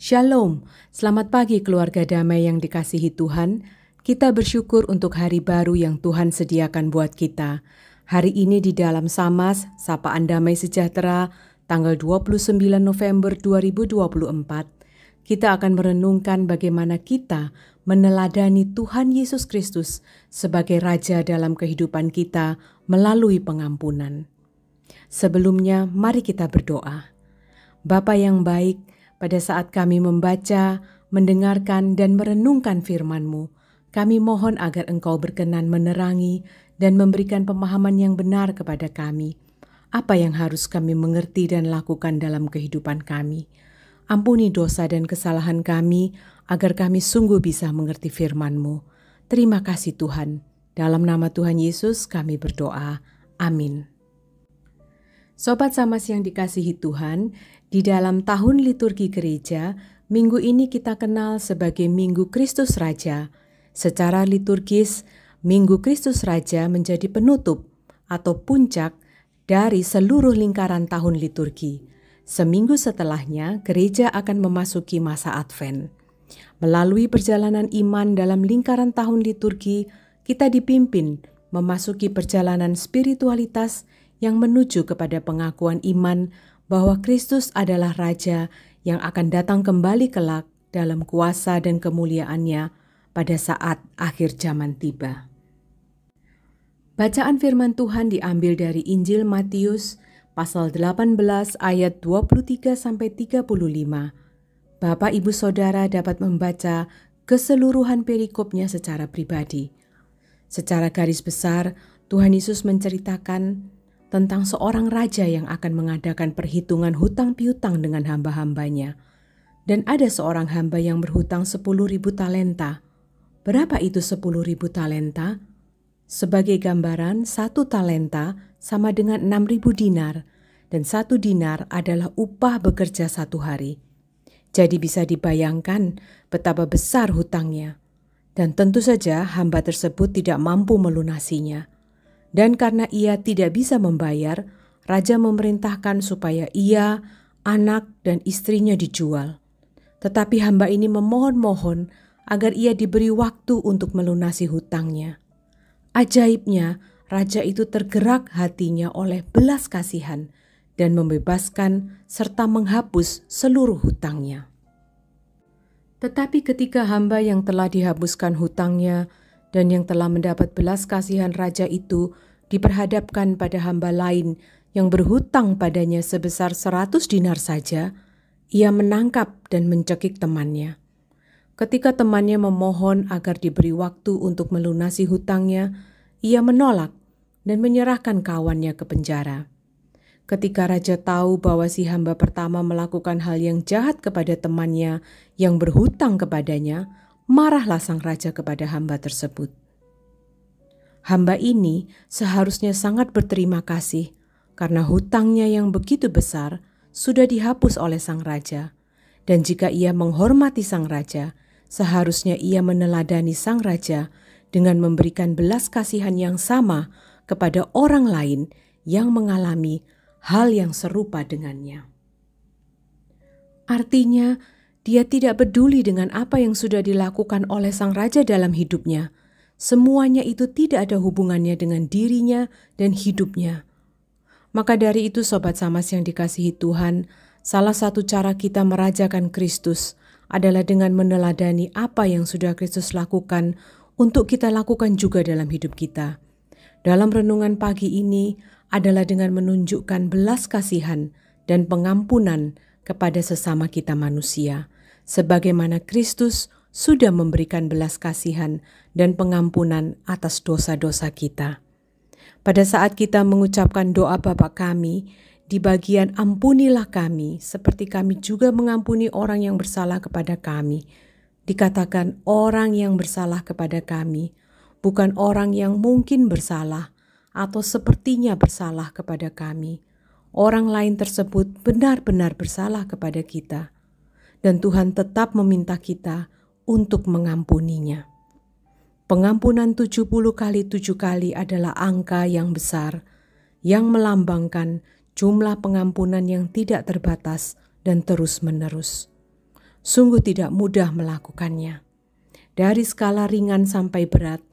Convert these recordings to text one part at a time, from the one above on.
Shalom, selamat pagi keluarga damai yang dikasihi Tuhan. Kita bersyukur untuk hari baru yang Tuhan sediakan buat kita. Hari ini di dalam Samas, Sapaan Damai Sejahtera, tanggal 29 November 2024, kita akan merenungkan bagaimana kita meneladani Tuhan Yesus Kristus sebagai Raja dalam kehidupan kita melalui pengampunan. Sebelumnya, mari kita berdoa. Bapa yang baik, pada saat kami membaca, mendengarkan, dan merenungkan firman-Mu, kami mohon agar Engkau berkenan menerangi dan memberikan pemahaman yang benar kepada kami. Apa yang harus kami mengerti dan lakukan dalam kehidupan kami? Ampuni dosa dan kesalahan kami, agar kami sungguh bisa mengerti firman-Mu. Terima kasih Tuhan. Dalam nama Tuhan Yesus kami berdoa. Amin. Sobat Samas yang dikasihi Tuhan, di dalam tahun liturgi gereja, minggu ini kita kenal sebagai Minggu Kristus Raja. Secara liturgis, Minggu Kristus Raja menjadi penutup atau puncak dari seluruh lingkaran tahun liturgi. Seminggu setelahnya, gereja akan memasuki masa Advent. Melalui perjalanan iman dalam lingkaran tahun liturgi, kita dipimpin memasuki perjalanan spiritualitas yang menuju kepada pengakuan iman bahwa Kristus adalah Raja yang akan datang kembali kelak dalam kuasa dan kemuliaannya pada saat akhir zaman tiba. Bacaan firman Tuhan diambil dari Injil Matius pasal 18 ayat 23 sampai 35. Bapak Ibu Saudara dapat membaca keseluruhan perikopnya secara pribadi. Secara garis besar, Tuhan Yesus menceritakan tentang seorang raja yang akan mengadakan perhitungan hutang piutang dengan hamba-hambanya. Dan ada seorang hamba yang berhutang sepuluh ribu talenta. Berapa itu sepuluh ribu talenta? Sebagai gambaran, satu talenta sama dengan enam ribu dinar, dan satu dinar adalah upah bekerja satu hari. Jadi bisa dibayangkan betapa besar hutangnya. Dan tentu saja hamba tersebut tidak mampu melunasinya. Dan karena ia tidak bisa membayar, raja memerintahkan supaya ia, anak, dan istrinya dijual. Tetapi hamba ini memohon-mohon agar ia diberi waktu untuk melunasi hutangnya. Ajaibnya, raja itu tergerak hatinya oleh belas kasihan dan membebaskan serta menghapus seluruh hutangnya. Tetapi ketika hamba yang telah dihapuskan hutangnya dan yang telah mendapat belas kasihan raja itu diperhadapkan pada hamba lain yang berhutang padanya sebesar seratus dinar saja, ia menangkap dan mencekik temannya. Ketika temannya memohon agar diberi waktu untuk melunasi hutangnya, ia menolak dan menyerahkan kawannya ke penjara. Ketika raja tahu bahwa si hamba pertama melakukan hal yang jahat kepada temannya yang berhutang kepadanya, marahlah sang raja kepada hamba tersebut. Hamba ini seharusnya sangat berterima kasih karena hutangnya yang begitu besar sudah dihapus oleh sang raja, dan jika ia menghormati sang raja, seharusnya ia meneladani sang raja dengan memberikan belas kasihan yang sama kepada orang lain yang mengalami hal yang serupa dengannya. Artinya, dia tidak peduli dengan apa yang sudah dilakukan oleh sang raja dalam hidupnya. Semuanya itu tidak ada hubungannya dengan dirinya dan hidupnya. Maka dari itu, sobat samas yang dikasihi Tuhan, salah satu cara kita merajakan Kristus adalah dengan meneladani apa yang sudah Kristus lakukan untuk kita lakukan juga dalam hidup kita. Dalam renungan pagi ini adalah dengan menunjukkan belas kasihan dan pengampunan kepada sesama kita manusia, sebagaimana Kristus sudah memberikan belas kasihan dan pengampunan atas dosa-dosa kita. Pada saat kita mengucapkan doa Bapa kami, di bagian ampunilah kami, seperti kami juga mengampuni orang yang bersalah kepada kami. Dikatakan orang yang bersalah kepada kami, bukan orang yang mungkin bersalah atau sepertinya bersalah kepada kami, orang lain tersebut benar-benar bersalah kepada kita, dan Tuhan tetap meminta kita untuk mengampuninya. Pengampunan 70 kali tujuh kali adalah angka yang besar, yang melambangkan jumlah pengampunan yang tidak terbatas dan terus-menerus. Sungguh tidak mudah melakukannya. Dari skala ringan sampai berat,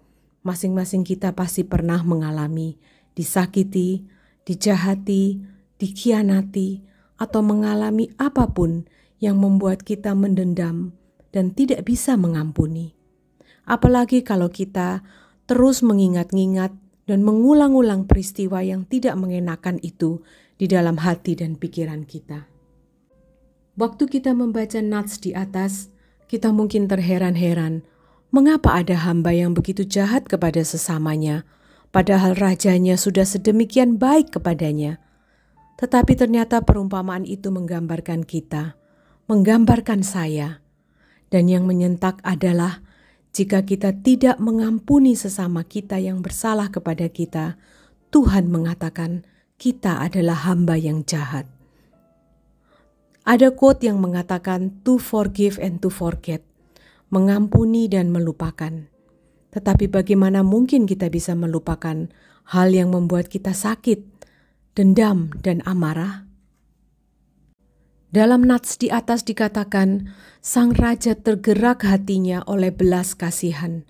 masing-masing kita pasti pernah mengalami disakiti, dijahati, dikhianati, atau mengalami apapun yang membuat kita mendendam dan tidak bisa mengampuni. Apalagi kalau kita terus mengingat-ingat dan mengulang-ulang peristiwa yang tidak mengenakan itu di dalam hati dan pikiran kita. Waktu kita membaca nats di atas, kita mungkin terheran-heran mengapa ada hamba yang begitu jahat kepada sesamanya, padahal rajanya sudah sedemikian baik kepadanya – tetapi ternyata perumpamaan itu menggambarkan kita, menggambarkan saya, dan yang menyentak adalah jika kita tidak mengampuni sesama kita yang bersalah kepada kita, Tuhan mengatakan kita adalah hamba yang jahat. Ada quote yang mengatakan to forgive and to forget, mengampuni dan melupakan. Tetapi bagaimana mungkin kita bisa melupakan hal yang membuat kita sakit? dendam, dan amarah? Dalam nats di atas dikatakan, sang raja tergerak hatinya oleh belas kasihan.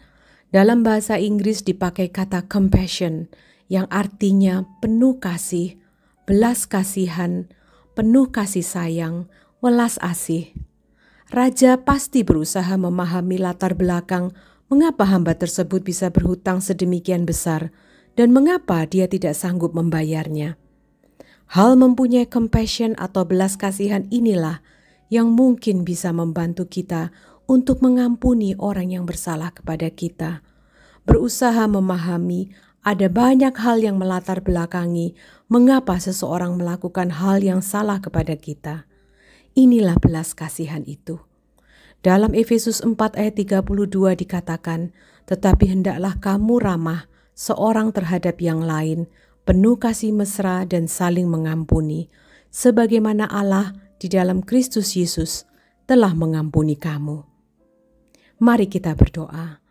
Dalam bahasa Inggris dipakai kata compassion, yang artinya penuh kasih, belas kasihan, penuh kasih sayang, welas asih. Raja pasti berusaha memahami latar belakang mengapa hamba tersebut bisa berhutang sedemikian besar, dan mengapa dia tidak sanggup membayarnya. Hal mempunyai compassion atau belas kasihan inilah yang mungkin bisa membantu kita untuk mengampuni orang yang bersalah kepada kita. Berusaha memahami ada banyak hal yang melatar belakangi mengapa seseorang melakukan hal yang salah kepada kita. Inilah belas kasihan itu. Dalam Efesus 4 ayat 32 dikatakan, "Tetapi hendaklah kamu ramah seorang terhadap yang lain, penuh kasih mesra dan saling mengampuni, sebagaimana Allah di dalam Kristus Yesus telah mengampuni kamu. Mari kita berdoa.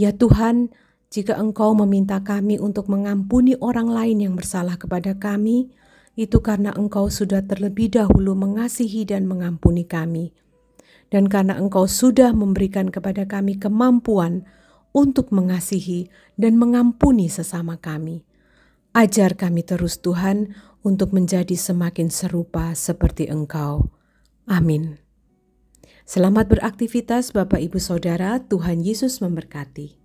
Ya Tuhan, jika Engkau meminta kami untuk mengampuni orang lain yang bersalah kepada kami, itu karena Engkau sudah terlebih dahulu mengasihi dan mengampuni kami. Dan karena Engkau sudah memberikan kepada kami kemampuan untuk mengasihi dan mengampuni sesama kami. Ajar kami terus Tuhan untuk menjadi semakin serupa seperti Engkau. Amin. Selamat beraktivitas Bapak Ibu Saudara, Tuhan Yesus memberkati.